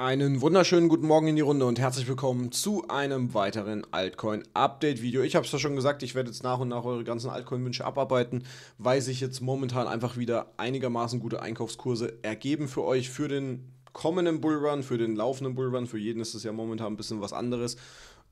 Einen wunderschönen guten Morgen in die Runde und herzlich willkommen zu einem weiteren Altcoin-Update-Video. Ich habe es ja schon gesagt, ich werde jetzt nach und nach eure ganzen Altcoin-Wünsche abarbeiten, weil sich jetzt momentan einfach wieder einigermaßen gute Einkaufskurse ergeben für euch, für den kommenden Bullrun, für den laufenden Bullrun. Für jeden ist es ja momentan ein bisschen was anderes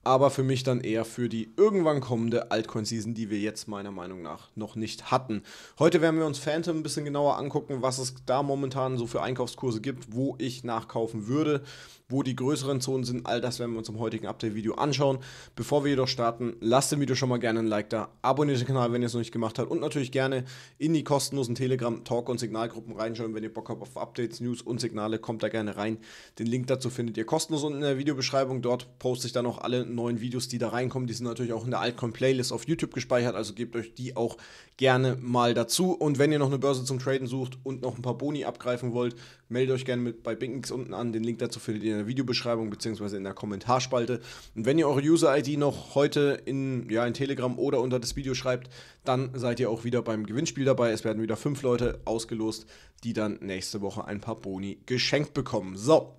aber für mich dann eher für die irgendwann kommende Altcoin-Season, die wir jetzt meiner Meinung nach noch nicht hatten. Heute werden wir uns Phantom ein bisschen genauer angucken, was es da momentan so für Einkaufskurse gibt, wo ich nachkaufen würde, wo die größeren Zonen sind. All das werden wir uns im heutigen Update-Video anschauen. Bevor wir jedoch starten, lasst dem Video schon mal gerne ein Like da, abonniert den Kanal, wenn ihr es noch nicht gemacht habt und natürlich gerne in die kostenlosen Telegram, Talk- und Signalgruppen reinschauen, wenn ihr Bock habt auf Updates, News und Signale, kommt da gerne rein. Den Link dazu findet ihr kostenlos unten in der Videobeschreibung. Dort poste ich dann auch alle neuen Videos, die da reinkommen, die sind natürlich auch in der Altcom-Playlist auf YouTube gespeichert, also gebt euch die auch gerne mal dazu. Und wenn ihr noch eine Börse zum Traden sucht und noch ein paar Boni abgreifen wollt, meldet euch gerne mit bei Binkix unten an. Den Link dazu findet ihr in der Videobeschreibung bzw. in der Kommentarspalte. Und wenn ihr eure User-ID noch heute in, ja, in Telegram oder unter das Video schreibt, dann seid ihr auch wieder beim Gewinnspiel dabei. Es werden wieder fünf Leute ausgelost, die dann nächste Woche ein paar Boni geschenkt bekommen. So,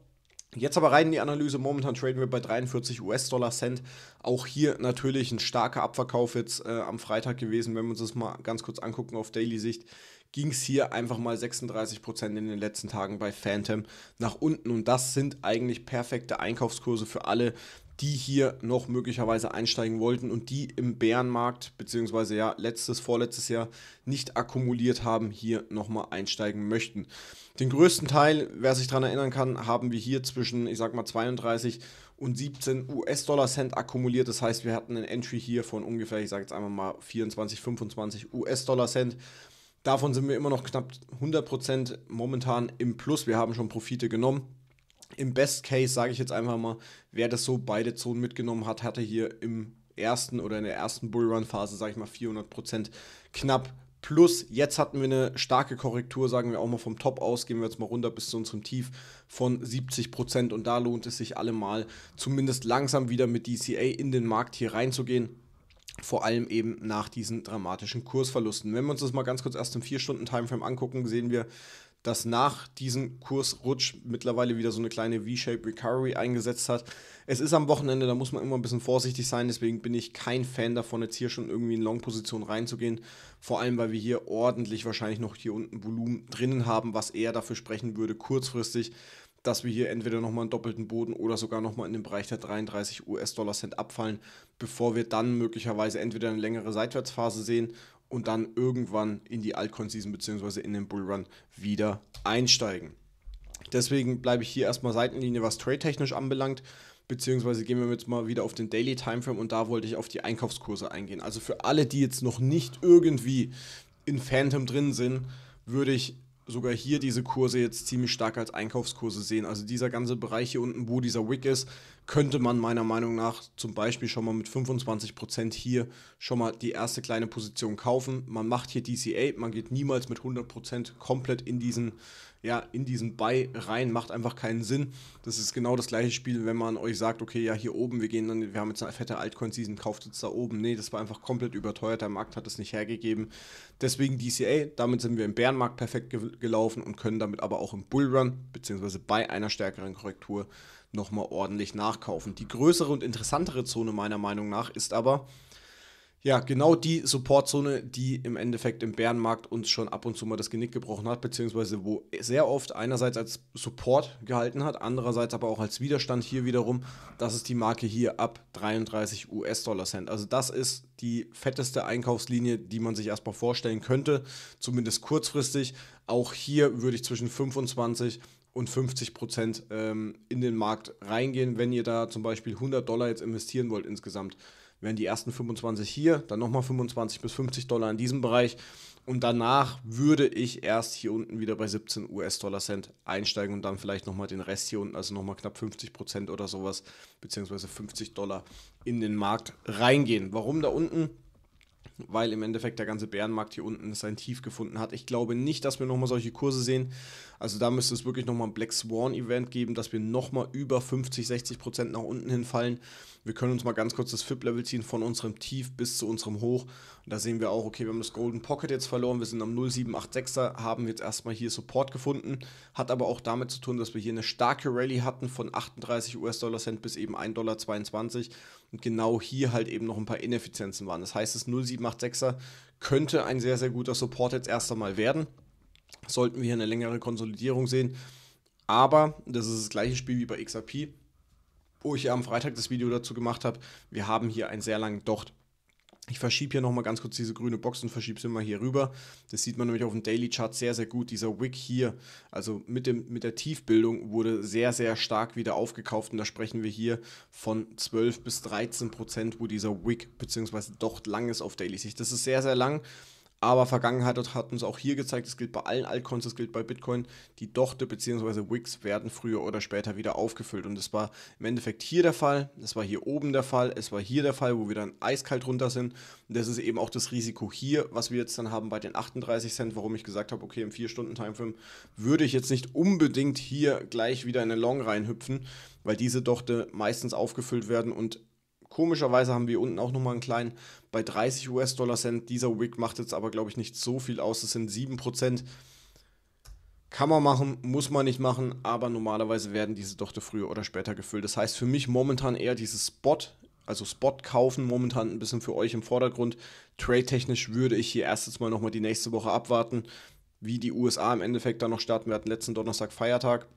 Jetzt aber rein in die Analyse. Momentan traden wir bei 43 US-Dollar Cent. Auch hier natürlich ein starker Abverkauf jetzt äh, am Freitag gewesen, wenn wir uns das mal ganz kurz angucken auf Daily-Sicht ging es hier einfach mal 36% in den letzten Tagen bei Phantom nach unten. Und das sind eigentlich perfekte Einkaufskurse für alle, die hier noch möglicherweise einsteigen wollten und die im Bärenmarkt, beziehungsweise ja letztes, vorletztes Jahr nicht akkumuliert haben, hier nochmal einsteigen möchten. Den größten Teil, wer sich daran erinnern kann, haben wir hier zwischen, ich sag mal, 32 und 17 US-Dollar Cent akkumuliert. Das heißt, wir hatten einen Entry hier von ungefähr, ich sage jetzt einmal mal 24, 25 US-Dollar Cent Davon sind wir immer noch knapp 100% momentan im Plus. Wir haben schon Profite genommen. Im Best Case, sage ich jetzt einfach mal, wer das so beide Zonen mitgenommen hat, hatte hier im ersten oder in der ersten Bullrun-Phase, sage ich mal, 400% knapp Plus, jetzt hatten wir eine starke Korrektur, sagen wir auch mal vom Top aus, gehen wir jetzt mal runter bis zu unserem Tief von 70 Und da lohnt es sich allemal, zumindest langsam wieder mit DCA in den Markt hier reinzugehen. Vor allem eben nach diesen dramatischen Kursverlusten. Wenn wir uns das mal ganz kurz erst im 4-Stunden-Timeframe angucken, sehen wir, dass nach diesem Kursrutsch mittlerweile wieder so eine kleine V-Shape Recovery eingesetzt hat. Es ist am Wochenende, da muss man immer ein bisschen vorsichtig sein, deswegen bin ich kein Fan davon, jetzt hier schon irgendwie in Long-Position reinzugehen. Vor allem, weil wir hier ordentlich wahrscheinlich noch hier unten Volumen drinnen haben, was eher dafür sprechen würde, kurzfristig dass wir hier entweder nochmal einen doppelten Boden oder sogar nochmal in den Bereich der 33 US-Dollar-Cent abfallen, bevor wir dann möglicherweise entweder eine längere Seitwärtsphase sehen und dann irgendwann in die Altcoin-Season bzw. in den Bullrun wieder einsteigen. Deswegen bleibe ich hier erstmal Seitenlinie, was trade-technisch anbelangt beziehungsweise gehen wir jetzt mal wieder auf den Daily Timeframe und da wollte ich auf die Einkaufskurse eingehen. Also für alle, die jetzt noch nicht irgendwie in Phantom drin sind, würde ich sogar hier diese Kurse jetzt ziemlich stark als Einkaufskurse sehen. Also dieser ganze Bereich hier unten, wo dieser Wick ist, könnte man meiner Meinung nach zum Beispiel schon mal mit 25% hier schon mal die erste kleine Position kaufen. Man macht hier DCA, man geht niemals mit 100% komplett in diesen ja, in diesen Buy rein, macht einfach keinen Sinn. Das ist genau das gleiche Spiel, wenn man euch sagt, okay, ja, hier oben, wir gehen dann, wir haben jetzt eine fette Altcoin-Season, kauft jetzt da oben. Nee, das war einfach komplett überteuert, der Markt hat es nicht hergegeben. Deswegen DCA, damit sind wir im Bärenmarkt perfekt ge gelaufen und können damit aber auch im Bullrun, beziehungsweise bei einer stärkeren Korrektur, nochmal ordentlich nachkaufen. Die größere und interessantere Zone meiner Meinung nach ist aber ja, genau die Supportzone, die im Endeffekt im Bärenmarkt uns schon ab und zu mal das Genick gebrochen hat, beziehungsweise wo sehr oft einerseits als Support gehalten hat, andererseits aber auch als Widerstand hier wiederum. Das ist die Marke hier ab 33 US-Dollar Cent. Also das ist die fetteste Einkaufslinie, die man sich erstmal vorstellen könnte, zumindest kurzfristig. Auch hier würde ich zwischen 25 und 50 Prozent ähm, in den Markt reingehen, wenn ihr da zum Beispiel 100 Dollar jetzt investieren wollt insgesamt wären die ersten 25 hier, dann nochmal 25 bis 50 Dollar in diesem Bereich. Und danach würde ich erst hier unten wieder bei 17 US-Dollar-Cent einsteigen und dann vielleicht nochmal den Rest hier unten, also nochmal knapp 50 Prozent oder sowas, beziehungsweise 50 Dollar in den Markt reingehen. Warum da unten? weil im Endeffekt der ganze Bärenmarkt hier unten sein Tief gefunden hat. Ich glaube nicht, dass wir nochmal solche Kurse sehen. Also da müsste es wirklich nochmal ein Black Swan-Event geben, dass wir nochmal über 50, 60 Prozent nach unten hinfallen. Wir können uns mal ganz kurz das FIP-Level ziehen von unserem Tief bis zu unserem Hoch da sehen wir auch, okay, wir haben das Golden Pocket jetzt verloren, wir sind am 0786er, haben jetzt erstmal hier Support gefunden, hat aber auch damit zu tun, dass wir hier eine starke Rallye hatten von 38 US-Dollar Cent bis eben 1,22 Dollar und genau hier halt eben noch ein paar Ineffizienzen waren. Das heißt, das 0786er könnte ein sehr, sehr guter Support jetzt erst einmal werden. Sollten wir hier eine längere Konsolidierung sehen. Aber, das ist das gleiche Spiel wie bei XRP, wo ich ja am Freitag das Video dazu gemacht habe, wir haben hier einen sehr langen Docht. Ich verschiebe hier nochmal ganz kurz diese grüne Box und verschiebe sie mal hier rüber. Das sieht man nämlich auf dem Daily Chart sehr, sehr gut. Dieser Wick hier, also mit, dem, mit der Tiefbildung, wurde sehr, sehr stark wieder aufgekauft. Und da sprechen wir hier von 12 bis 13 Prozent, wo dieser Wick bzw. doch lang ist auf Daily-Sicht. Das ist sehr, sehr lang. Aber Vergangenheit hat uns auch hier gezeigt, das gilt bei allen Altcoins, das gilt bei Bitcoin, die Dochte bzw. Wicks werden früher oder später wieder aufgefüllt. Und es war im Endeffekt hier der Fall, es war hier oben der Fall, es war hier der Fall, wo wir dann eiskalt runter sind. Und das ist eben auch das Risiko hier, was wir jetzt dann haben bei den 38 Cent, warum ich gesagt habe, okay, im 4-Stunden-Timeframe würde ich jetzt nicht unbedingt hier gleich wieder in den Long reinhüpfen, weil diese Dochte meistens aufgefüllt werden und Komischerweise haben wir unten auch nochmal einen kleinen bei 30 US-Dollar Cent. Dieser Wick macht jetzt aber, glaube ich, nicht so viel aus. Das sind 7%. Kann man machen, muss man nicht machen, aber normalerweise werden diese doch früher oder später gefüllt. Das heißt für mich momentan eher dieses Spot, also Spot kaufen, momentan ein bisschen für euch im Vordergrund. Trade-technisch würde ich hier erstens mal nochmal die nächste Woche abwarten, wie die USA im Endeffekt da noch starten. Wir hatten letzten Donnerstag Feiertag.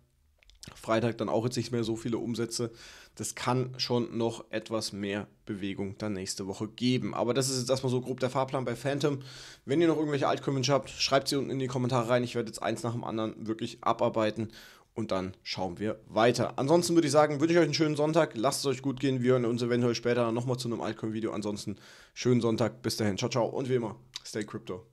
Freitag dann auch jetzt nicht mehr so viele Umsätze. Das kann schon noch etwas mehr Bewegung dann nächste Woche geben. Aber das ist jetzt erstmal so grob der Fahrplan bei Phantom. Wenn ihr noch irgendwelche Altcommentare habt, schreibt sie unten in die Kommentare rein. Ich werde jetzt eins nach dem anderen wirklich abarbeiten und dann schauen wir weiter. Ansonsten würde ich sagen, wünsche ich euch einen schönen Sonntag. Lasst es euch gut gehen. Wir hören uns eventuell später nochmal zu einem Altcoin-Video. Ansonsten schönen Sonntag. Bis dahin. Ciao, ciao. Und wie immer, stay crypto.